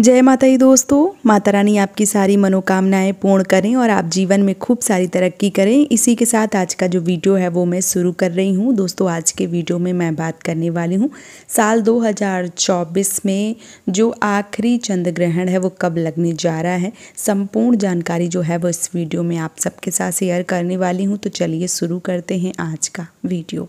जय माता ही दोस्तों माता रानी आपकी सारी मनोकामनाएं पूर्ण करें और आप जीवन में खूब सारी तरक्की करें इसी के साथ आज का जो वीडियो है वो मैं शुरू कर रही हूं दोस्तों आज के वीडियो में मैं बात करने वाली हूं साल 2024 में जो आखिरी चंद्र ग्रहण है वो कब लगने जा रहा है संपूर्ण जानकारी जो है वो इस वीडियो में आप सबके साथ शेयर करने वाली हूँ तो चलिए शुरू करते हैं आज का वीडियो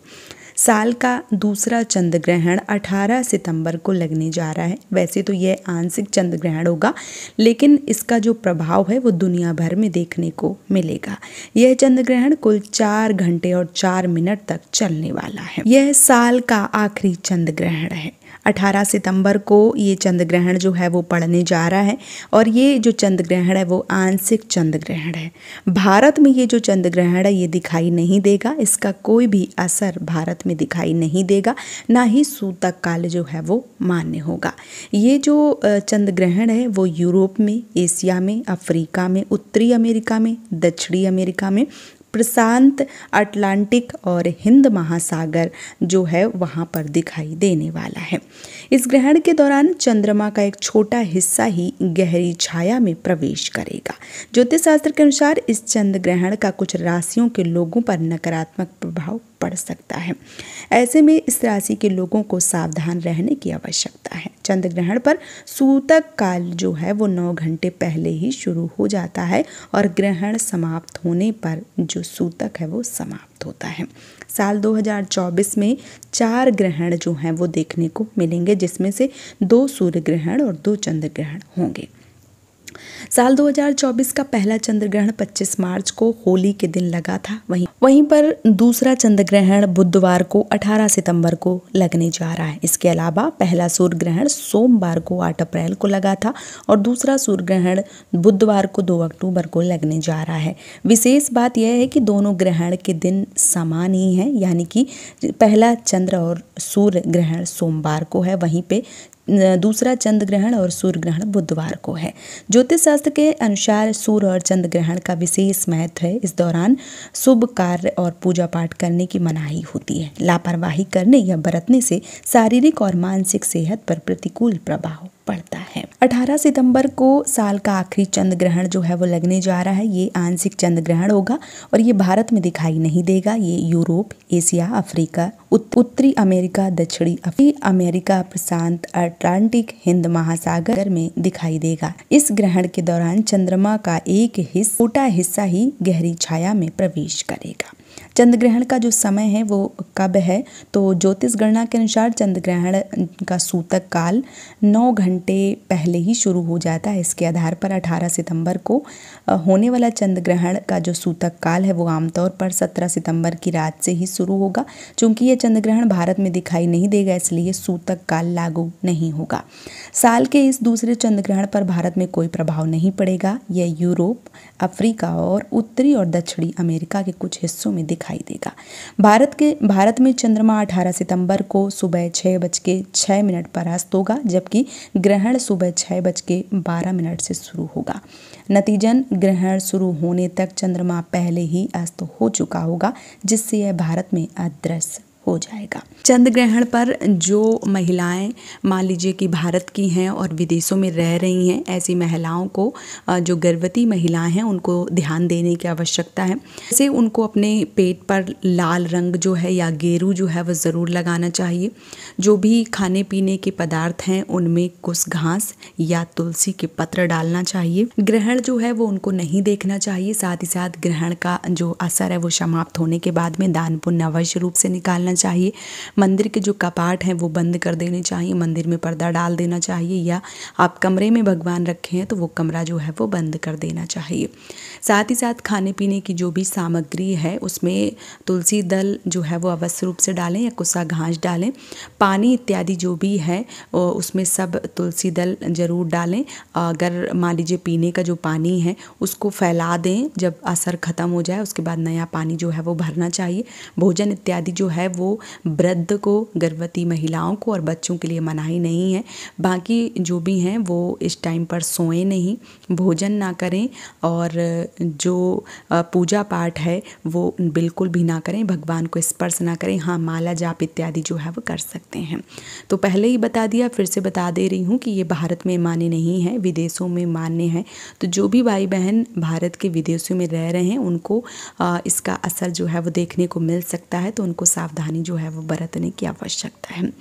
साल का दूसरा चंद्र ग्रहण 18 सितंबर को लगने जा रहा है वैसे तो यह आंशिक चंद्र ग्रहण होगा लेकिन इसका जो प्रभाव है वो दुनिया भर में देखने को मिलेगा यह चंद्र ग्रहण कुल चार घंटे और चार मिनट तक चलने वाला है यह साल का आखिरी चंद्र ग्रहण है 18 सितंबर को ये चंद्र ग्रहण जो है वो पड़ने जा रहा है और ये जो चंद्र ग्रहण है वो आंशिक चंद्र ग्रहण है भारत में ये जो चंद्र ग्रहण है ये दिखाई नहीं देगा इसका कोई भी असर भारत में दिखाई नहीं देगा ना ही सूतक काल जो है वो मान्य होगा ये जो चंद्र ग्रहण है वो यूरोप में एशिया में अफ्रीका में उत्तरी अमेरिका में दक्षिणी अमेरिका में प्रशांत अटलांटिक और हिंद महासागर जो है वहाँ पर दिखाई देने वाला है इस ग्रहण के दौरान चंद्रमा का एक छोटा हिस्सा ही गहरी छाया में प्रवेश करेगा ज्योतिष शास्त्र के अनुसार इस चंद्र ग्रहण का कुछ राशियों के लोगों पर नकारात्मक प्रभाव पड़ सकता है ऐसे में इस राशि के लोगों को सावधान रहने की आवश्यकता है चंद्र ग्रहण पर सूतक काल जो है वो नौ घंटे पहले ही शुरू हो जाता है और ग्रहण समाप्त होने पर जो सूतक है वो समाप्त होता है साल 2024 में चार ग्रहण जो हैं वो देखने को मिलेंगे जिसमें से दो सूर्य ग्रहण और दो चंद्र ग्रहण होंगे साल 2024 का पहला चंद्र ग्रहण 25 मार्च को होली के दिन लगा था वहीं वहीं पर दूसरा चंद्र ग्रहण बुधवार को 18 सितंबर को लगने जा रहा है इसके अलावा पहला सूर्य ग्रहण सोमवार को 8 अप्रैल को लगा था और दूसरा सूर्य ग्रहण बुधवार को 2 अक्टूबर को लगने जा रहा है विशेष बात यह है कि दोनों ग्रहण के दिन समान ही हैं यानी कि पहला चंद्र और सूर्य ग्रहण सोमवार को है वहीं पे दूसरा चंद्र ग्रहण और सूर्य ग्रहण बुधवार को है ज्योतिष शास्त्र के अनुसार सूर्य और चंद्र ग्रहण का विशेष महत्व है इस दौरान शुभ कार्य और पूजा पाठ करने की मनाही होती है लापरवाही करने या बरतने से शारीरिक और मानसिक सेहत पर प्रतिकूल प्रभाव पड़ता है 18 सितंबर को साल का आखिरी चंद्र ग्रहण जो है वो लगने जा रहा है ये आंशिक चंद्र ग्रहण होगा और ये भारत में दिखाई नहीं देगा ये यूरोप एशिया अफ्रीका उत्तरी अमेरिका दक्षिणी अमेरिका प्रशांत अटलांटिक हिंद महासागर में दिखाई देगा इस ग्रहण के दौरान चंद्रमा का एक हिस्सा छोटा हिस्सा ही गहरी छाया में प्रवेश करेगा चंद्र ग्रहण का जो समय है वो कब है तो ज्योतिष गणना के अनुसार चंद्र ग्रहण का सूतक काल नौ घंटे पहले ही शुरू हो जाता है इसके आधार पर 18 सितंबर को होने वाला चंद्र ग्रहण का जो सूतक काल है वो आमतौर पर 17 सितंबर की रात से ही शुरू होगा क्योंकि ये चंद्र ग्रहण भारत में दिखाई नहीं देगा इसलिए सूतक काल लागू नहीं होगा साल के इस दूसरे चंद्र ग्रहण पर भारत में कोई प्रभाव नहीं पड़ेगा यह यूरोप अफ्रीका और उत्तरी और दक्षिणी अमेरिका के कुछ हिस्सों में दिखाई दिखाई देगा भारत के भारत में चंद्रमा 18 सितंबर को सुबह छः बज के मिनट पर अस्त होगा जबकि ग्रहण सुबह छः बज के बारह मिनट से शुरू होगा नतीजन ग्रहण शुरू होने तक चंद्रमा पहले ही अस्त हो चुका होगा जिससे यह भारत में अदृश्य हो जाएगा चंद्र ग्रहण पर जो महिलाएं मान लीजिए कि भारत की हैं और विदेशों में रह रही हैं ऐसी महिलाओं को जो गर्भवती महिलाएं हैं उनको ध्यान देने की आवश्यकता है जैसे उनको अपने पेट पर लाल रंग जो है या गेरू जो है वह ज़रूर लगाना चाहिए जो भी खाने पीने के पदार्थ हैं उनमें कुछ घास या तुलसी के पत्र डालना चाहिए ग्रहण जो है वो उनको नहीं देखना चाहिए साथ ही साथ ग्रहण का जो असर है वो समाप्त होने के बाद में दान पुण्य अवश्य रूप से निकालना चाहिए मंदिर के जो कपाट हैं वो बंद कर देने चाहिए मंदिर में पर्दा डाल देना चाहिए या आप कमरे में भगवान रखे हैं तो वो कमरा जो है वो बंद कर देना चाहिए साथ ही साथ खाने पीने की जो भी सामग्री है उसमें तुलसी दल जो है वो अवश्य रूप से डालें या कुसा घास डालें पानी इत्यादि जो भी है उसमें सब तुलसी दल ज़रूर डालें अगर मान लीजिए पीने का जो पानी है उसको फैला दें जब असर ख़त्म हो जाए उसके बाद नया पानी जो है वो भरना चाहिए भोजन इत्यादि जो है वो वृद्ध को गर्भवती महिलाओं को और बच्चों के लिए मनाही नहीं है बाकी जो भी हैं वो इस टाइम पर सोएं नहीं भोजन ना करें और जो पूजा पाठ है वो बिल्कुल भी ना करें भगवान को स्पर्श ना करें हाँ माला जाप इत्यादि जो है वो कर सकते हैं तो पहले ही बता दिया फिर से बता दे रही हूँ कि ये भारत में मान्य नहीं है विदेशों में मान्य है तो जो भी भाई बहन भारत के विदेशों में रह रहे हैं उनको इसका असर जो है वो देखने को मिल सकता है तो उनको सावधानी सावधानी जो है वो बरतने की आवश्यकता है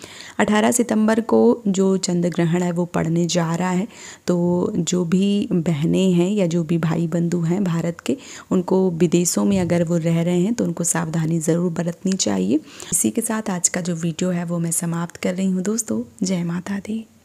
18 सितंबर को जो चंद्र ग्रहण है वो पड़ने जा रहा है तो जो भी बहनें हैं या जो भी भाई बंधु हैं भारत के उनको विदेशों में अगर वो रह रहे हैं तो उनको सावधानी ज़रूर बरतनी चाहिए इसी के साथ आज का जो वीडियो है वो मैं समाप्त कर रही हूँ दोस्तों जय माता दी